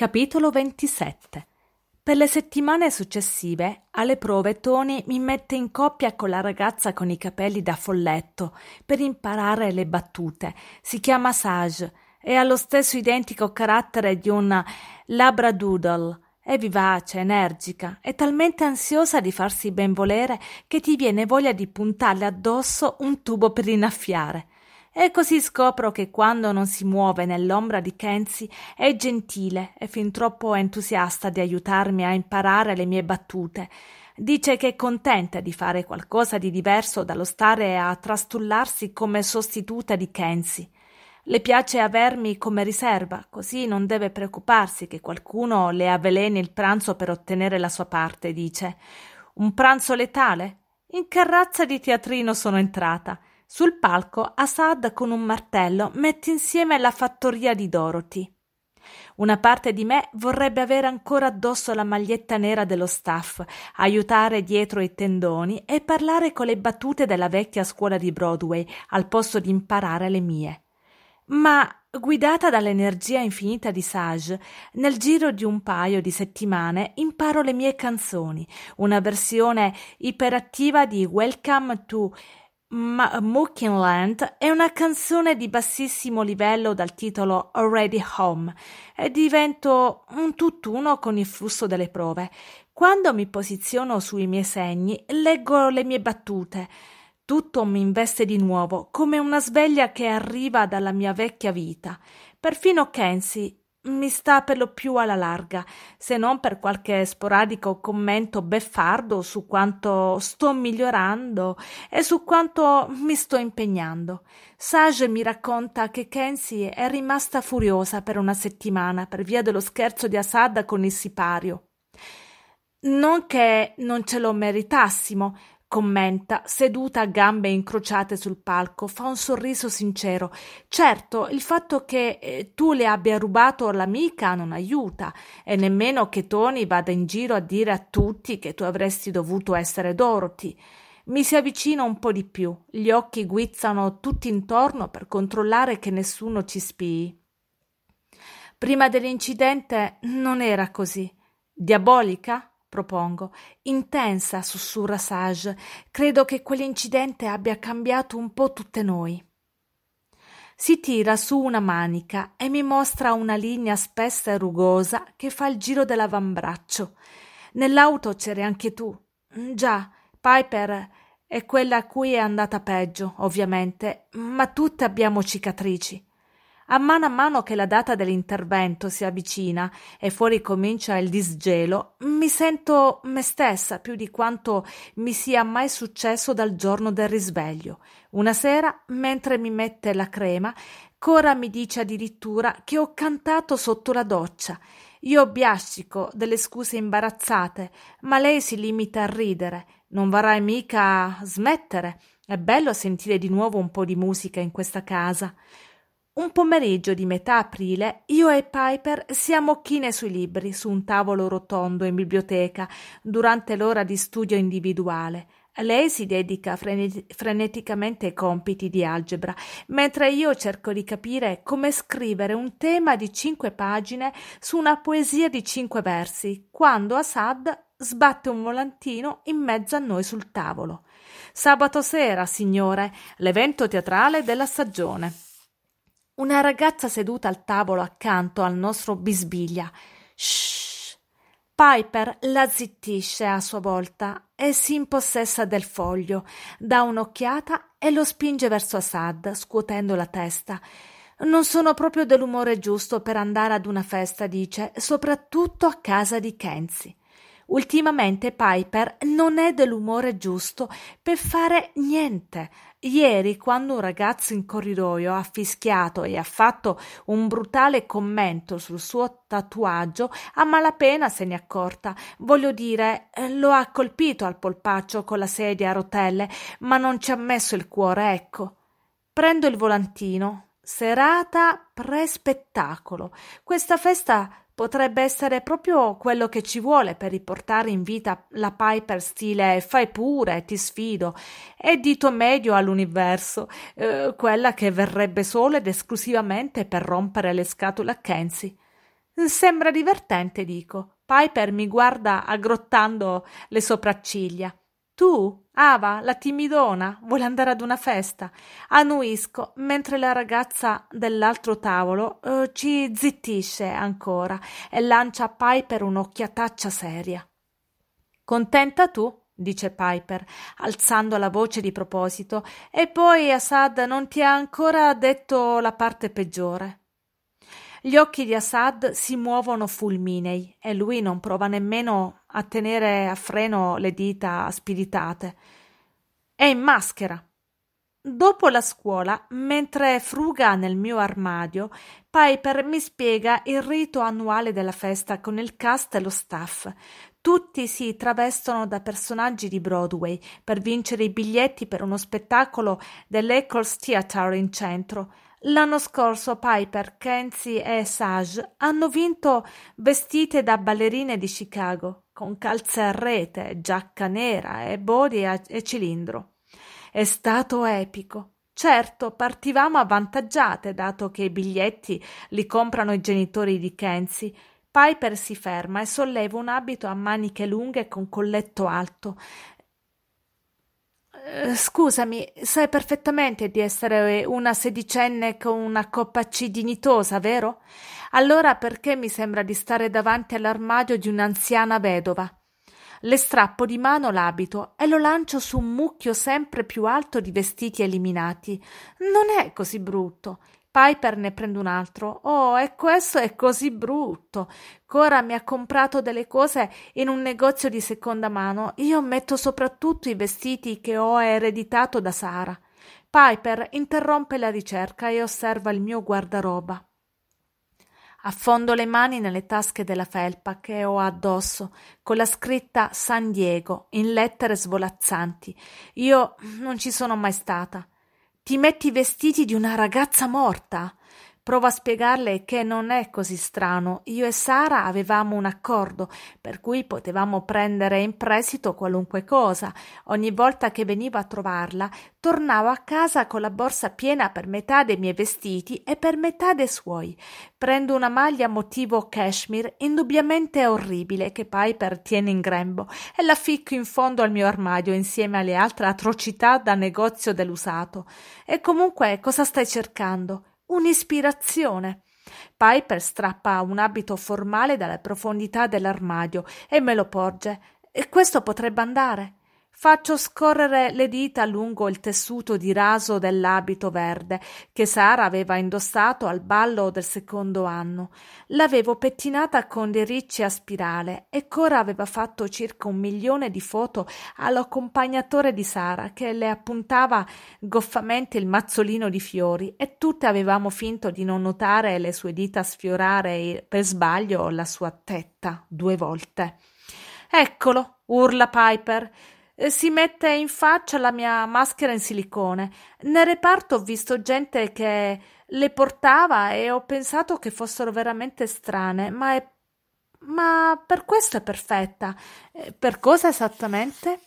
Capitolo 27 Per le settimane successive alle prove Tony mi mette in coppia con la ragazza con i capelli da folletto per imparare le battute. Si chiama Sage e ha lo stesso identico carattere di una labradoodle. È vivace, energica e talmente ansiosa di farsi benvolere che ti viene voglia di puntarle addosso un tubo per innaffiare. E così scopro che quando non si muove nell'ombra di Kenzie è gentile e fin troppo entusiasta di aiutarmi a imparare le mie battute. Dice che è contenta di fare qualcosa di diverso dallo stare a trastullarsi come sostituta di Kenzie. Le piace avermi come riserva, così non deve preoccuparsi che qualcuno le avveleni il pranzo per ottenere la sua parte, dice. Un pranzo letale? In che razza di teatrino sono entrata? Sul palco Assad con un martello mette insieme la fattoria di Dorothy. Una parte di me vorrebbe avere ancora addosso la maglietta nera dello staff, aiutare dietro i tendoni e parlare con le battute della vecchia scuola di Broadway al posto di imparare le mie. Ma guidata dall'energia infinita di Sage, nel giro di un paio di settimane imparo le mie canzoni, una versione iperattiva di Welcome to ma Muckinland è una canzone di bassissimo livello dal titolo Already Home e divento un tutt'uno con il flusso delle prove. Quando mi posiziono sui miei segni, leggo le mie battute. Tutto mi investe di nuovo, come una sveglia che arriva dalla mia vecchia vita. Perfino Kenzie, mi sta per lo più alla larga, se non per qualche sporadico commento beffardo su quanto sto migliorando e su quanto mi sto impegnando. Sage mi racconta che Kenzie è rimasta furiosa per una settimana per via dello scherzo di Asada con il sipario. Non che non ce lo meritassimo, Commenta, seduta a gambe incrociate sul palco, fa un sorriso sincero. Certo, il fatto che eh, tu le abbia rubato l'amica non aiuta, e nemmeno che Tony vada in giro a dire a tutti che tu avresti dovuto essere Dorothy. Mi si avvicina un po' di più, gli occhi guizzano tutti intorno per controllare che nessuno ci spii. Prima dell'incidente non era così. Diabolica? propongo. Intensa, sussurra Sage. Credo che quell'incidente abbia cambiato un po' tutte noi. Si tira su una manica e mi mostra una linea spessa e rugosa che fa il giro dell'avambraccio. Nell'auto c'eri anche tu. Mm, già, Piper è quella a cui è andata peggio, ovviamente, ma tutte abbiamo cicatrici. A mano a mano che la data dell'intervento si avvicina e fuori comincia il disgelo, mi sento me stessa più di quanto mi sia mai successo dal giorno del risveglio. Una sera, mentre mi mette la crema, Cora mi dice addirittura che ho cantato sotto la doccia. Io biascico delle scuse imbarazzate, ma lei si limita a ridere. Non vorrai mica smettere. È bello sentire di nuovo un po' di musica in questa casa. Un pomeriggio di metà aprile io e Piper siamo chine sui libri su un tavolo rotondo in biblioteca durante l'ora di studio individuale. Lei si dedica frenet- freneticamente ai compiti di algebra, mentre io cerco di capire come scrivere un tema di cinque pagine su una poesia di cinque versi, quando Assad sbatte un volantino in mezzo a noi sul tavolo. Sabato sera, signore, l'evento teatrale della stagione una ragazza seduta al tavolo accanto al nostro bisbiglia. Shh. Piper la zittisce a sua volta e si impossessa del foglio, dà un'occhiata e lo spinge verso Assad, scuotendo la testa. Non sono proprio dell'umore giusto per andare ad una festa, dice, soprattutto a casa di Kenzie. Ultimamente Piper non è dell'umore giusto per fare niente, Ieri, quando un ragazzo in corridoio ha fischiato e ha fatto un brutale commento sul suo tatuaggio, a malapena se n'è accorta. Voglio dire, eh, lo ha colpito al polpaccio con la sedia a rotelle, ma non ci ha messo il cuore, ecco. Prendo il volantino, serata pre-spettacolo. Questa festa potrebbe essere proprio quello che ci vuole per riportare in vita la Piper stile fai pure, ti sfido, e dito medio all'universo, eh, quella che verrebbe solo ed esclusivamente per rompere le scatole a Kenzie. Sembra divertente, dico. Piper mi guarda aggrottando le sopracciglia. Tu, Ava, la timidona, vuole andare ad una festa. Annuisco, mentre la ragazza dell'altro tavolo eh, ci zittisce ancora e lancia a Piper un'occhiataccia seria. Contenta tu? dice Piper, alzando la voce di proposito, e poi Assad non ti ha ancora detto la parte peggiore. Gli occhi di Assad si muovono fulminei e lui non prova nemmeno a tenere a freno le dita spiritate. È in maschera. Dopo la scuola, mentre fruga nel mio armadio, Piper mi spiega il rito annuale della festa con il cast e lo staff. Tutti si travestono da personaggi di Broadway per vincere i biglietti per uno spettacolo dell'Eccles Theatre in centro. L'anno scorso Piper, Kenzie e Sage hanno vinto vestite da ballerine di Chicago, con calze a rete, giacca nera e body a, e cilindro. È stato epico. Certo, partivamo avvantaggiate, dato che i biglietti li comprano i genitori di Kenzie, Piper si ferma e solleva un abito a maniche lunghe con colletto alto eh, scusami, sai perfettamente di essere una sedicenne con una coppa C dignitosa, vero? Allora perché mi sembra di stare davanti all'armadio di un'anziana vedova? Le strappo di mano l'abito e lo lancio su un mucchio sempre più alto di vestiti eliminati. Non è così brutto. Piper ne prende un altro. Oh, e questo è così brutto. Cora mi ha comprato delle cose in un negozio di seconda mano. Io metto soprattutto i vestiti che ho ereditato da Sara. Piper interrompe la ricerca e osserva il mio guardaroba. Affondo le mani nelle tasche della felpa che ho addosso, con la scritta San Diego in lettere svolazzanti. Io non ci sono mai stata ti metti i vestiti di una ragazza morta. Provo a spiegarle che non è così strano. Io e Sara avevamo un accordo, per cui potevamo prendere in prestito qualunque cosa. Ogni volta che venivo a trovarla, tornavo a casa con la borsa piena per metà dei miei vestiti e per metà dei suoi. Prendo una maglia motivo cashmere, indubbiamente orribile, che Piper tiene in grembo, e la ficco in fondo al mio armadio insieme alle altre atrocità da negozio dell'usato. E comunque, cosa stai cercando? Un'ispirazione. Piper strappa un abito formale dalle profondità dell'armadio e me lo porge. E questo potrebbe andare. Faccio scorrere le dita lungo il tessuto di raso dell'abito verde che Sara aveva indossato al ballo del secondo anno. L'avevo pettinata con dei ricci a spirale e Cora aveva fatto circa un milione di foto all'accompagnatore di Sara che le appuntava goffamente il mazzolino di fiori e tutte avevamo finto di non notare le sue dita sfiorare per sbaglio la sua tetta due volte. Eccolo, urla Piper. Eh, si mette in faccia la mia maschera in silicone. Nel reparto ho visto gente che le portava e ho pensato che fossero veramente strane, ma, è... ma per questo è perfetta. Eh, per cosa esattamente?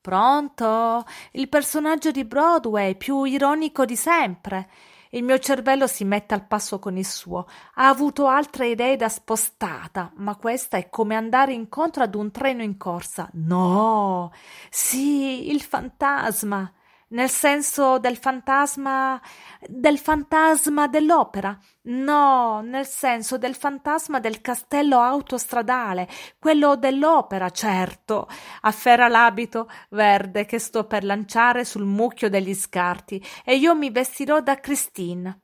Pronto? Il personaggio di Broadway più ironico di sempre. Il mio cervello si mette al passo con il suo. Ha avuto altre idee da spostata, ma questa è come andare incontro ad un treno in corsa. No! Sì, il fantasma! Nel senso del fantasma, del fantasma dell'opera? No, nel senso del fantasma del castello autostradale, quello dell'opera, certo. Afferra l'abito verde che sto per lanciare sul mucchio degli scarti e io mi vestirò da Christine.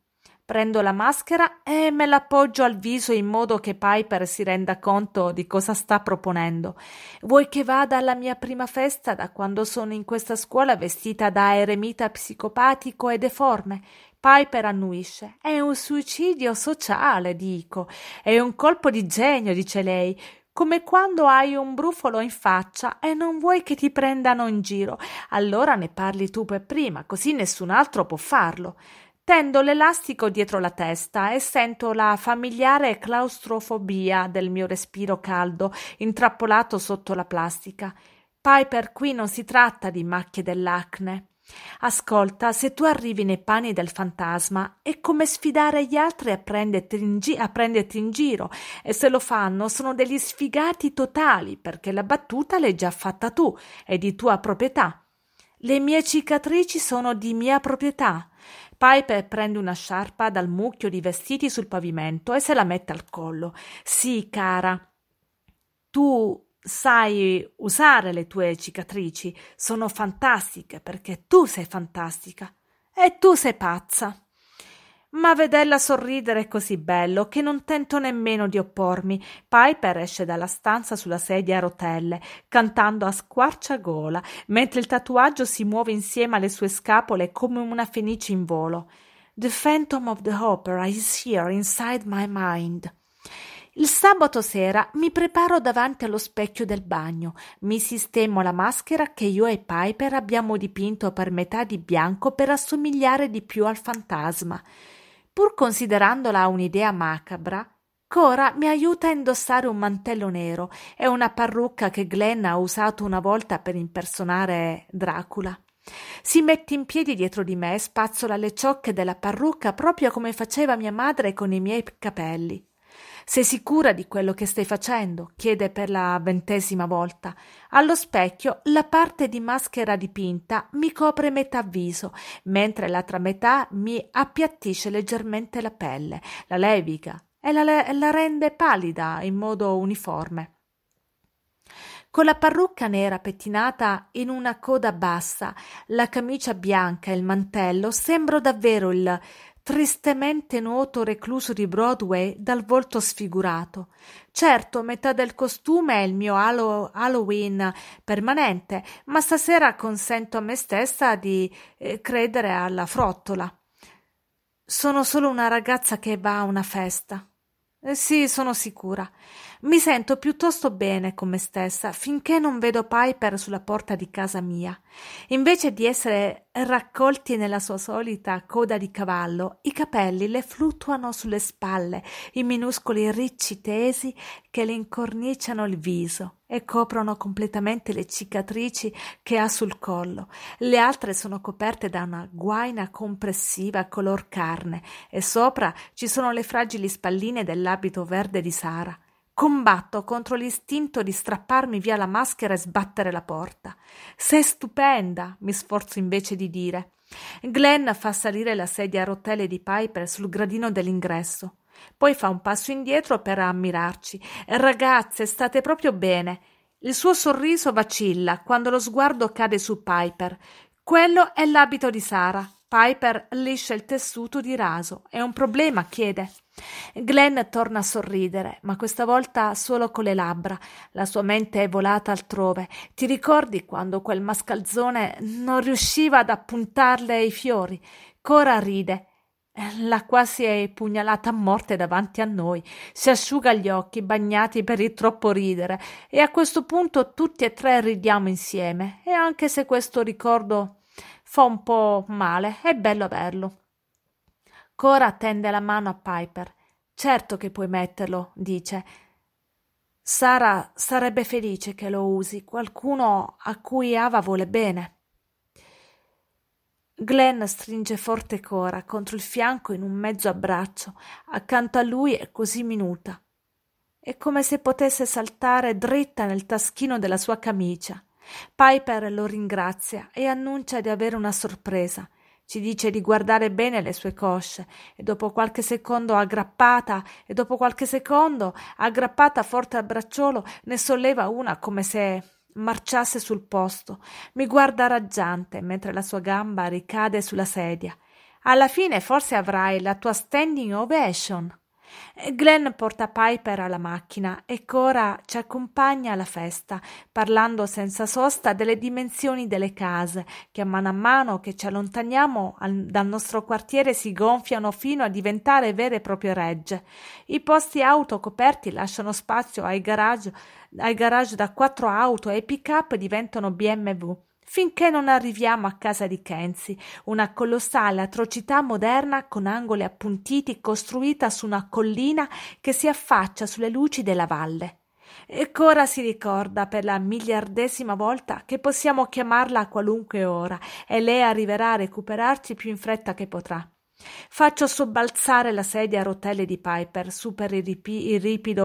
Prendo la maschera e me l'appoggio al viso in modo che Piper si renda conto di cosa sta proponendo. Vuoi che vada alla mia prima festa da quando sono in questa scuola vestita da eremita psicopatico e deforme? Piper annuisce. È un suicidio sociale, dico. È un colpo di genio, dice lei come quando hai un brufolo in faccia e non vuoi che ti prendano in giro. Allora ne parli tu per prima, così nessun altro può farlo. Tendo l'elastico dietro la testa e sento la familiare claustrofobia del mio respiro caldo, intrappolato sotto la plastica. Piper, qui non si tratta di macchie dell'acne. Ascolta, se tu arrivi nei panni del fantasma, è come sfidare gli altri a prenderti, gi- a prenderti, in giro e se lo fanno sono degli sfigati totali perché la battuta l'hai già fatta tu, è di tua proprietà. Le mie cicatrici sono di mia proprietà. Piper prende una sciarpa dal mucchio di vestiti sul pavimento e se la mette al collo. Sì, cara, tu sai usare le tue cicatrici, sono fantastiche perché tu sei fantastica e tu sei pazza ma vederla sorridere è così bello che non tento nemmeno di oppormi. Piper esce dalla stanza sulla sedia a rotelle, cantando a squarciagola, mentre il tatuaggio si muove insieme alle sue scapole come una fenice in volo. The Phantom of the Opera is here inside my mind. Il sabato sera mi preparo davanti allo specchio del bagno, mi sistemo la maschera che io e Piper abbiamo dipinto per metà di bianco per assomigliare di più al fantasma pur considerandola un'idea macabra, Cora mi aiuta a indossare un mantello nero e una parrucca che Glenn ha usato una volta per impersonare Dracula. Si mette in piedi dietro di me e spazzola le ciocche della parrucca proprio come faceva mia madre con i miei capelli. Sei sicura di quello che stai facendo? chiede per la ventesima volta. Allo specchio la parte di maschera dipinta mi copre metà viso, mentre l'altra metà mi appiattisce leggermente la pelle, la leviga e la, le- la rende pallida in modo uniforme con la parrucca nera pettinata in una coda bassa, la camicia bianca e il mantello, sembro davvero il tristemente noto recluso di Broadway dal volto sfigurato. Certo, metà del costume è il mio Halo- Halloween permanente, ma stasera consento a me stessa di eh, credere alla frottola. Sono solo una ragazza che va a una festa. Eh sì, sono sicura. Mi sento piuttosto bene con me stessa finché non vedo Piper sulla porta di casa mia. Invece di essere raccolti nella sua solita coda di cavallo, i capelli le fluttuano sulle spalle, i minuscoli ricci tesi che le incorniciano il viso e coprono completamente le cicatrici che ha sul collo. Le altre sono coperte da una guaina compressiva color carne e sopra ci sono le fragili spalline dell'abito verde di Sara. Combatto contro l'istinto di strapparmi via la maschera e sbattere la porta. Sei stupenda, mi sforzo invece di dire. Glenn fa salire la sedia a rotelle di Piper sul gradino dell'ingresso. Poi fa un passo indietro per ammirarci. Ragazze, state proprio bene. Il suo sorriso vacilla quando lo sguardo cade su Piper. Quello è l'abito di Sara. Piper liscia il tessuto di raso. È un problema, chiede. Glenn torna a sorridere, ma questa volta solo con le labbra. La sua mente è volata altrove. Ti ricordi quando quel mascalzone non riusciva ad appuntarle i fiori? Cora ride. La quasi è pugnalata a morte davanti a noi, si asciuga gli occhi bagnati per il troppo ridere e a questo punto tutti e tre ridiamo insieme e anche se questo ricordo fa un po' male, è bello averlo. Cora tende la mano a Piper. Certo che puoi metterlo, dice. Sara sarebbe felice che lo usi, qualcuno a cui Ava vuole bene. Glenn stringe forte Cora contro il fianco in un mezzo abbraccio. Accanto a lui è così minuta. È come se potesse saltare dritta nel taschino della sua camicia. Piper lo ringrazia e annuncia di avere una sorpresa. Ci dice di guardare bene le sue cosce e dopo qualche secondo aggrappata e dopo qualche secondo aggrappata forte al bracciolo ne solleva una come se marciasse sul posto. Mi guarda raggiante mentre la sua gamba ricade sulla sedia. Alla fine forse avrai la tua standing ovation. Glenn porta Piper alla macchina e Cora ci accompagna alla festa, parlando senza sosta delle dimensioni delle case, che a mano a mano che ci allontaniamo al, dal nostro quartiere si gonfiano fino a diventare vere e proprie regge. I posti auto coperti lasciano spazio ai garage, ai garage da quattro auto e i pick-up diventano BMW finché non arriviamo a casa di Kenzie, una colossale atrocità moderna con angoli appuntiti costruita su una collina che si affaccia sulle luci della valle. E Cora si ricorda per la miliardesima volta che possiamo chiamarla a qualunque ora e lei arriverà a recuperarci più in fretta che potrà. Faccio sobbalzare la sedia a rotelle di Piper su per il, ripi- il ripido